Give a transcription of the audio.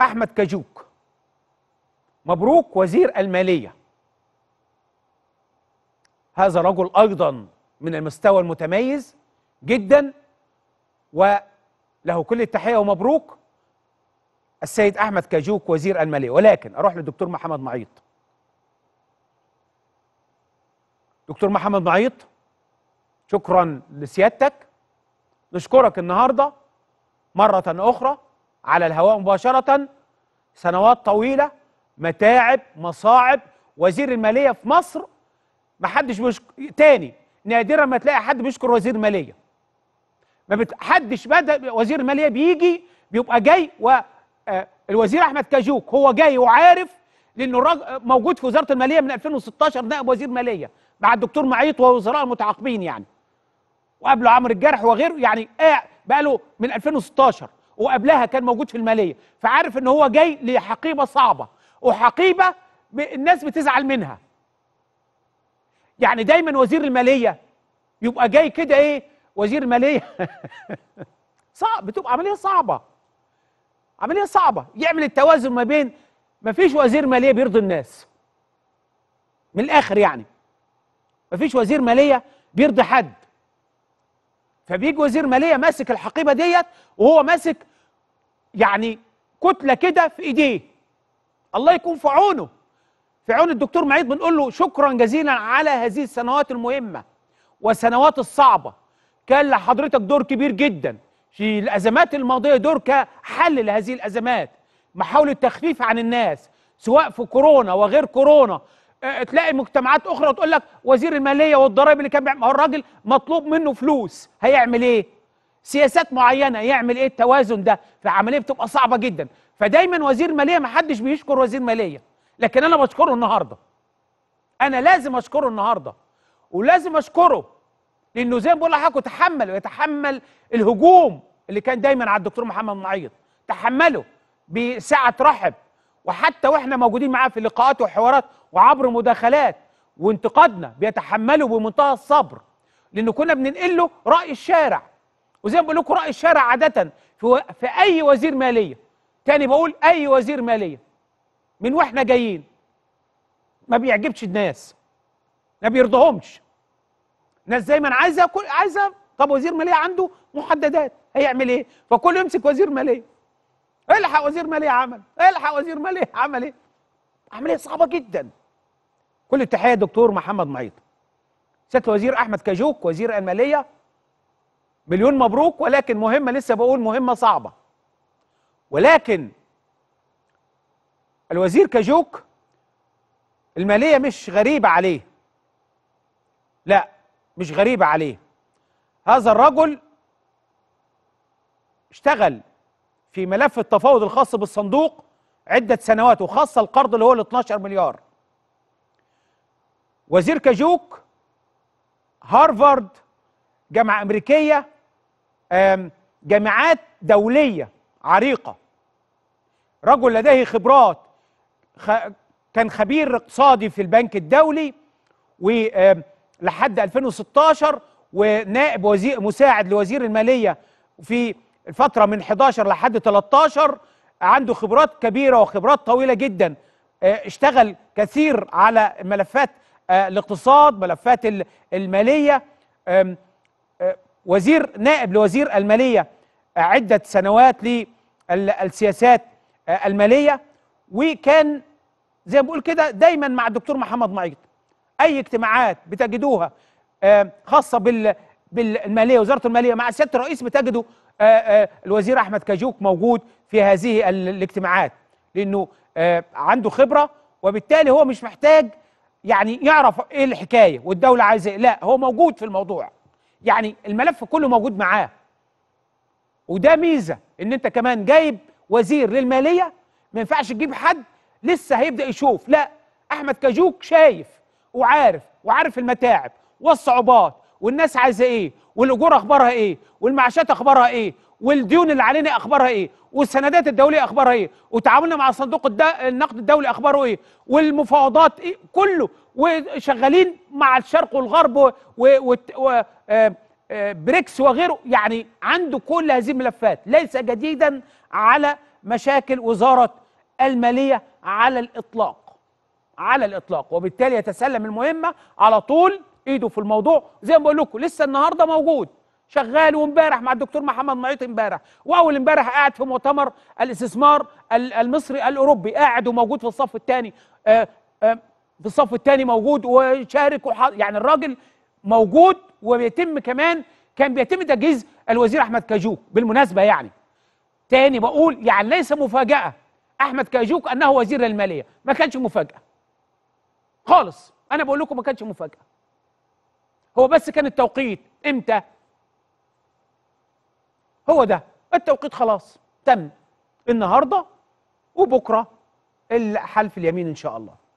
احمد كاجوك مبروك وزير الماليه هذا رجل ايضا من المستوى المتميز جدا وله كل التحيه ومبروك السيد احمد كاجوك وزير الماليه ولكن اروح للدكتور محمد معيط دكتور محمد معيط شكرا لسيادتك نشكرك النهارده مره اخرى على الهواء مباشرة سنوات طويلة متاعب مصاعب وزير المالية في مصر ما حدش بيشكر تاني نادرا ما تلاقي حد بيشكر وزير المالية ما حدش بدا وزير المالية بيجي بيبقى جاي والوزير آه، احمد كاجوك هو جاي وعارف لانه الراجل موجود في وزاره الماليه من 2016 نائب وزير ماليه مع الدكتور معيط ووزراء المتعاقبين يعني وقبله عمرو الجرح وغيره يعني آه بقى له من 2016 وقبلها كان موجود في الماليه فعارف ان هو جاي لحقيبه صعبه وحقيبه الناس بتزعل منها يعني دايما وزير الماليه يبقى جاي كده ايه وزير ماليه صعب بتبقى عمليه صعبه عمليه صعبه يعمل التوازن ما بين ما فيش وزير ماليه بيرضي الناس من الاخر يعني ما فيش وزير ماليه بيرضي حد فبيجي وزير ماليه ماسك الحقيبه ديت وهو ماسك يعني كتله كده في ايديه الله يكون في عونه في عون الدكتور معيد بنقول له شكرا جزيلا على هذه السنوات المهمه والسنوات الصعبه كان لحضرتك دور كبير جدا في الازمات الماضيه دور كحل لهذه الازمات محاوله تخفيف عن الناس سواء في كورونا وغير كورونا أه، تلاقي مجتمعات اخرى وتقول لك وزير الماليه والضرائب اللي كان بيعمل الراجل مطلوب منه فلوس هيعمل ايه سياسات معينه يعمل ايه التوازن ده فالعمليه بتبقى صعبه جدا فدايما وزير ماليه ما حدش بيشكر وزير ماليه لكن انا بشكره النهارده انا لازم اشكره النهارده ولازم اشكره لانه زي ما بقول لحضرتك تحمل ويتحمل الهجوم اللي كان دايما على الدكتور محمد معيط تحمله بسعه رحب وحتى واحنا موجودين معاه في لقاءات وحوارات وعبر مداخلات وانتقادنا بيتحمله بمنتهى الصبر لانه كنا بننقله راي الشارع وزي ما بقول لكم راي الشارع عاده في, في اي وزير ماليه تاني بقول اي وزير ماليه من واحنا جايين ما بيعجبش الناس ما بيرضهمش ناس دايما عايزه كل عايزه طب وزير ماليه عنده محددات هيعمل ايه فكل يمسك وزير ماليه الحق وزير ماليه عمل الحق وزير ماليه عمل ايه عمليه صعبه جدا كل التحيه دكتور محمد معيط سياده الوزير احمد كاجوك وزير الماليه مليون مبروك ولكن مهمة لسه بقول مهمة صعبة ولكن الوزير كاجوك المالية مش غريبة عليه لا مش غريبة عليه هذا الرجل اشتغل في ملف التفاوض الخاص بالصندوق عدة سنوات وخاصة القرض اللي هو ال 12 مليار وزير كاجوك هارفارد جامعة أمريكية جامعات دوليه عريقه رجل لديه خبرات كان خبير اقتصادي في البنك الدولي ولحد 2016 ونائب وزير مساعد لوزير الماليه في الفتره من 11 لحد 13 عنده خبرات كبيره وخبرات طويله جدا آه، اشتغل كثير على ملفات آه، الاقتصاد ملفات الماليه وزير نائب لوزير المالية عدة سنوات للسياسات المالية وكان زي ما بقول كده دايما مع الدكتور محمد معيط أي اجتماعات بتجدوها آه، خاصة بالمالية وزارة المالية مع سيادة الرئيس بتجدوا آه، آه، الوزير أحمد كاجوك موجود في هذه الاجتماعات لأنه عنده خبرة وبالتالي هو مش محتاج يعني يعرف ايه الحكايه والدوله عايزه ايه لا هو موجود في الموضوع يعني الملف كله موجود معاه وده ميزه ان انت كمان جايب وزير للماليه ما ينفعش تجيب حد لسه هيبدا يشوف لا احمد كاجوك شايف وعارف وعارف المتاعب والصعوبات والناس عايزه ايه والاجور اخبارها ايه والمعاشات اخبارها ايه والديون اللي علينا اخبارها ايه والسندات الدوليه اخبارها ايه وتعاملنا مع صندوق النقد الدولي اخباره ايه والمفاوضات إيه؟ كله وشغالين مع الشرق والغرب وبريكس آه، آه، وغيره يعني عنده كل هذه الملفات ليس جديدا على مشاكل وزارة المالية على الإطلاق على الإطلاق وبالتالي يتسلم المهمة على طول إيده في الموضوع زي ما بقول لكم لسه النهاردة موجود شغال وامبارح مع الدكتور محمد معيط امبارح واول امبارح قاعد في مؤتمر الاستثمار المصري الاوروبي قاعد وموجود في الصف الثاني آه، في الصف الثاني موجود وشارك وح... يعني الراجل موجود وبيتم كمان كان بيتم تجهيز الوزير احمد كاجوك بالمناسبه يعني تاني بقول يعني ليس مفاجاه احمد كاجوك انه وزير الماليه ما كانش مفاجاه خالص انا بقول لكم ما كانش مفاجاه هو بس كان التوقيت امتى هو ده التوقيت خلاص تم النهارده وبكره حلف اليمين ان شاء الله